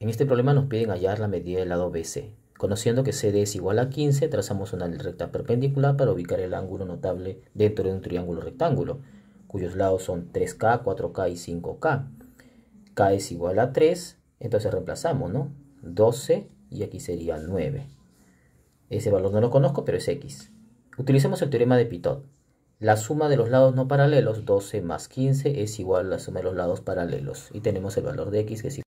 En este problema nos piden hallar la medida del lado BC. Conociendo que CD es igual a 15, trazamos una recta perpendicular para ubicar el ángulo notable dentro de un triángulo rectángulo, cuyos lados son 3K, 4K y 5K. K es igual a 3, entonces reemplazamos, ¿no? 12 y aquí sería 9. Ese valor no lo conozco, pero es X. Utilicemos el teorema de Pitot. La suma de los lados no paralelos, 12 más 15, es igual a la suma de los lados paralelos. Y tenemos el valor de X que es igual.